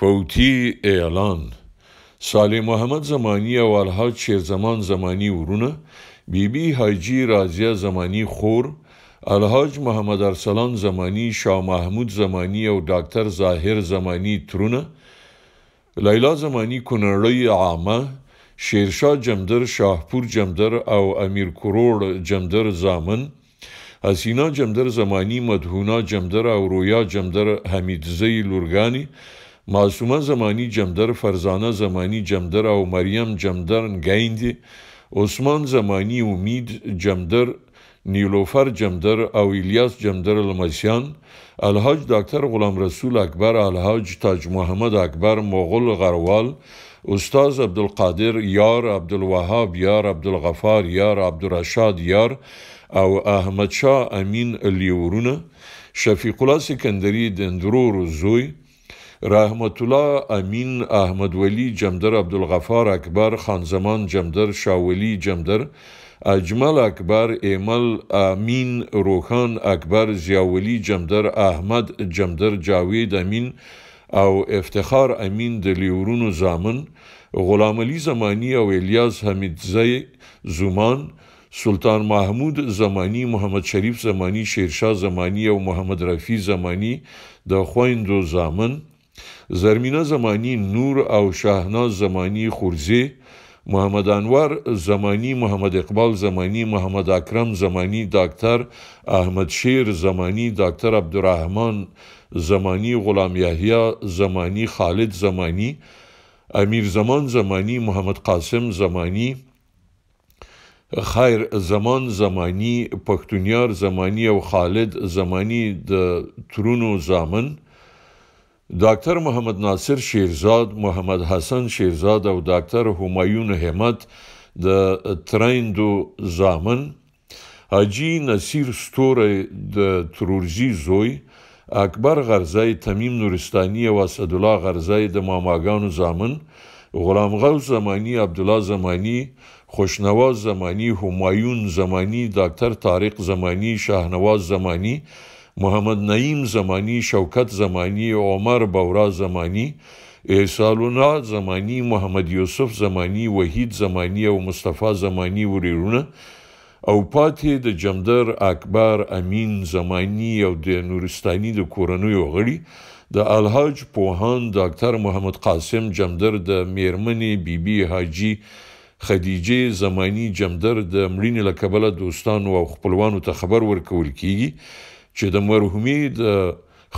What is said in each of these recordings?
فوتی اعلان صالح محمد زمانی او الحاج شیرزمان زمانی ورونه بیبی حاجی رازیه زمانی خور الحاج محمد ارسلان زمانی شاه محمود زمانی او ډاکټر ظاهر زمانی ترونه لیلا زمانی کونړی عامه شیرشاه جمدر شاهپور جمدر او امیر کروړ جمدر زامن حسینا جمدر زمانی مدهونا جمدر او رویا جمدر حمیدزی لورګانی معصومه زمانی جمدر فرزانه زمانی جمدر او مریم جمدر نگیندی عثمان زمانی امید جمدر نیلوفر جمدر او الیاس جمدر المسیان الحاج دکتر غلام رسول اکبر الحاج تاج محمد اکبر مغل غروال استاز عبدالقادر یار عبدالوهاب یار عبدالغفار یار عبدالرشاد یار او احمد شاه امین الیورونه شفیق الله سکندری د اندرور زوی رحمت الله امین احمد ولی جمدر عبدالغفار اکبر خانزمان جمدر شاولی جمدر اجمل اکبر ایمل امین روخان اکبر زیاولی جمدر احمد جمدر جاوید امین او افتخار امین د لیورونو زامن غلام علی زمانی او الیاس حمیدزی زومان سلطان محمود زمانی محمد شریف زمانی شیرشاه زمانی او محمد رفی زمانی د خویندو زامن زرمینه زمانی نور او شاهناز زمانی خورزی محمد انور زمانی محمد اقبال زمانی محمد اکرم زمانی دکتر احمد شیر زمانی دکتر عبدالرحمن زمانی غلام یحیی زمانی خالد زمانی امیر زمان زمانی محمد قاسم زمانی خیر زمان زمانی پښتونیار زمانی او خالد زمانی د ترونو زامن ډاکټر محمد ناصر شیرزاد محمد حسن شیرزاد او ډاکټر همایون همت د ترندو زامن حاجی نصیر ستوره د ترورزی زوی اکبر غرزی تمیم نورستانی او اسد الله غرزی د ماماګانو زامن غلام غوث زمانی عبد الله زمانی خوشنواز زمانی همایون زمانی ډاکټر طارق زمانی شاهنواز زمانی محمد نعیم زمانی شوکت زمانی عمر بورا زمانی سالونا زمانی محمد یوسف زمانی وحید زمانی او مصطفی زمانی وریرونه او پاتې د جمدر اکبر امین زمانی او د نورستاني د کورنوي غړي د الحاج پوهان ډاکټر محمد قاسم جمدر د میرمنې بیبي حاجی خدیجه زمانی جمدر د مړینې لکبله دوستانو او خپلوانو ته خبر ورکول کیږي چې د مرحومي د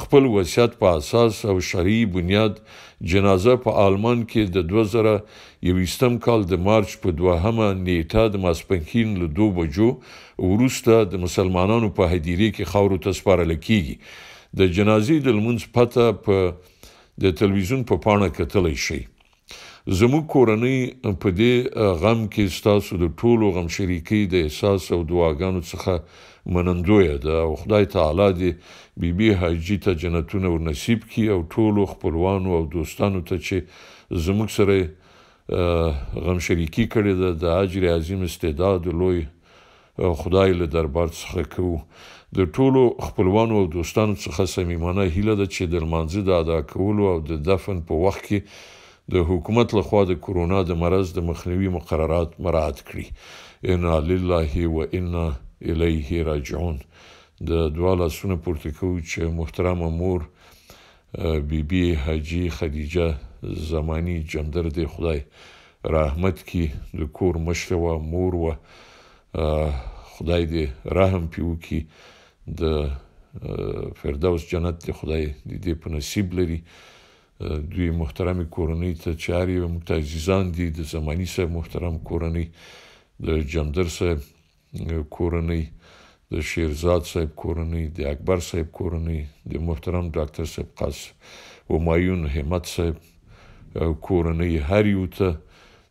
خپل وصیت په اساس او شرعي بنیاد جنازه په آلمان کې د 2021 کال د مارچ په 2مه نیټه د ماسپنخین له 2 بجو ورسته د مسلمانانو په هدیری کې خاورو تسپارل کیږي د جنازې د لمونځ پته په د تلویزیون په پا پاڼه کتلی شي زموږ کورنۍ په دې غم کې ستاسو د ټولو غم شریکي د احساس او دعاګانو څخه منندوی ده او خدای تعالی دې بیبي حاجی ته جنتونه ورنصیب کړي او ټولو خپلوانو او دوستانو ته چې زموږ سره غم شریکي کړي ده د اجر عظیم استعداد لوی خدای له دربار څخه کوو د ټولو خپلوانو او دوستانو څخه صمیمانه هیله ده چې د منځ د ادا کولو او د دفن په وخت کې د حکومت لخوا د کورونا د مرض د مخنیوي مقررات مراعات کړي ان لله و انا الیه راجعون د دوه لاسونه پورته کوي چې محترمه مور بی بی حاجی خدیجه زمانی جندر دی خدای رحمت کی د کور مشره و مور و خدای دې رحم پیو کی د فردوس جنت دی خدای دې په نصیب لري دوی محترم کورنۍ ته چاري او متعززان دي د زماني صاحب محترم کورنۍ د جمدر صاحب کورنۍ د شیرزاد صاحب کورنۍ د اکبر صاحب کورنۍ د محترم ډاکټر صاحب قاسم او مایون همت صاحب کورنۍ هر یو ته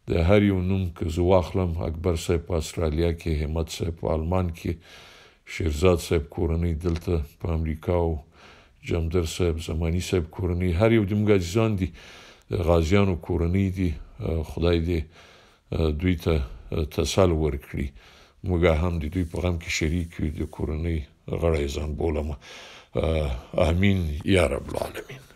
د هر یو نوم که زه واخلم اکبر صاحب په استرالیا کې همت صاحب په آلمان کې شیرزاد صاحب کورنۍ دلته په امریکا او جمدر صاحب زمانی صاحب کورنۍ هر یو د موږ عزیزان دي غازیانو کورنۍ دي خدای دې دوی ته تسل ورکړي موږ هم د دوی په غم کې شریک یو د کورنۍ غړي ځان بولم امين یا رب العالمین